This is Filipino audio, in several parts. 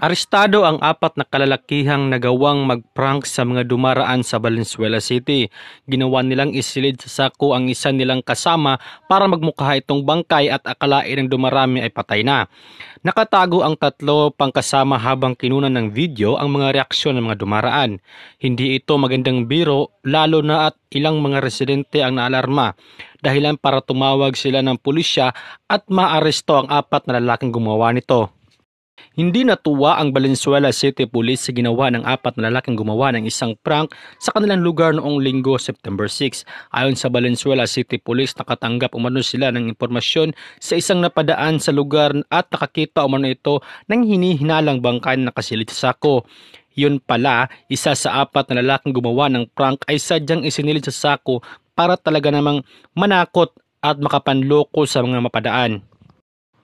Arestado ang apat na kalalakihang nagawang magprank sa mga dumaraan sa Valenzuela City. Ginawa nilang isilid sa sako ang isa nilang kasama para magmukha itong bangkay at akalain ng dumarami ay patay na. Nakatago ang tatlo pang kasama habang kinunan ng video ang mga reaksyon ng mga dumaraan. Hindi ito magandang biro lalo na at ilang mga residente ang naalarma dahilan para tumawag sila ng pulisya at maaresto ang apat na lalaking gumawa nito. Hindi natuwa ang Valenzuela City Police sa ginawa ng apat na lalaking gumawa ng isang prank sa kanilang lugar noong linggo September 6. Ayon sa Valenzuela City Police, nakatanggap umano sila ng impormasyon sa isang napadaan sa lugar at nakakita umano ito ng hinihinalang bangkay na nakasilid sa sako. Yun pala, isa sa apat na lalaking gumawa ng prank ay sadyang isinilid sa sako para talaga namang manakot at makapanloko sa mga mapadaan.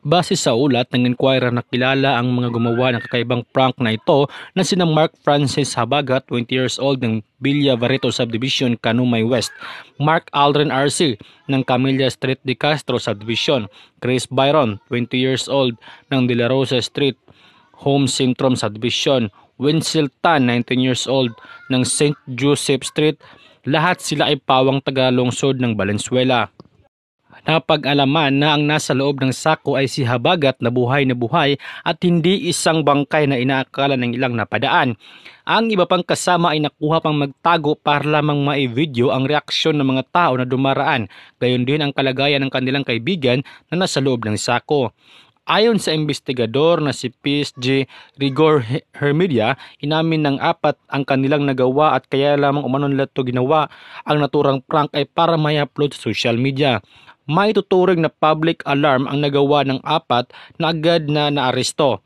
Base sa ulat ng inquirer na kilala ang mga gumawa ng kakaibang prank na ito na sina Mark Francis Habagat, 20 years old ng Villa Barreto Subdivision, Canumay West, Mark Aldrin RC ng Camilla Street de Castro Subdivision, Chris Byron, 20 years old ng De La Rosa Street, Home Syndrome Subdivision, Winsil Tan, 19 years old ng St. Joseph Street, lahat sila ay pawang taga-lungsod ng Valenzuela. Napag-alaman na ang nasa loob ng sako ay si Habagat na buhay na buhay at hindi isang bangkay na inaakala ng ilang napadaan. Ang iba pang kasama ay nakuha pang magtago para lamang ma-video ang reaksyon ng mga tao na dumaraan, gayon din ang kalagayan ng kanilang kaibigan na nasa loob ng sako. Ayon sa investigador na si PSG Rigor Hermedia, inamin ng apat ang kanilang nagawa at kaya lamang umano nila ginawa. Ang naturang prank ay para may upload sa social media may maituturing na public alarm ang nagawa ng apat na agad na naaresto.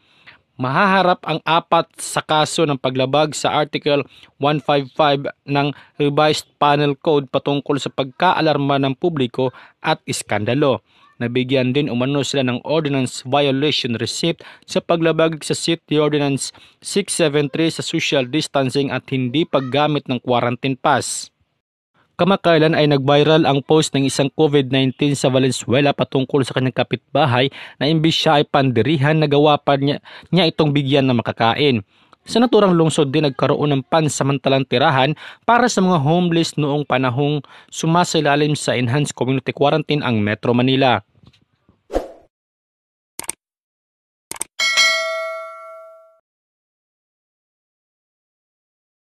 Mahaharap ang apat sa kaso ng paglabag sa Article 155 ng Revised Panel Code patungkol sa pagkaalarma ng publiko at iskandalo. Nabigyan din umano sila ng Ordinance Violation Receipt sa paglabag sa City Ordinance 673 sa social distancing at hindi paggamit ng quarantine pass. Kamakailan ay nag-viral ang post ng isang COVID-19 sa Valenzuela patungkol sa kanyang kapitbahay na imbis siya ay pandirihan na gawa pa niya, niya itong bigyan ng makakain. Sa naturang lungsod din nagkaroon ng pansamantalang tirahan para sa mga homeless noong panahong sumasailalim sa Enhanced Community Quarantine ang Metro Manila.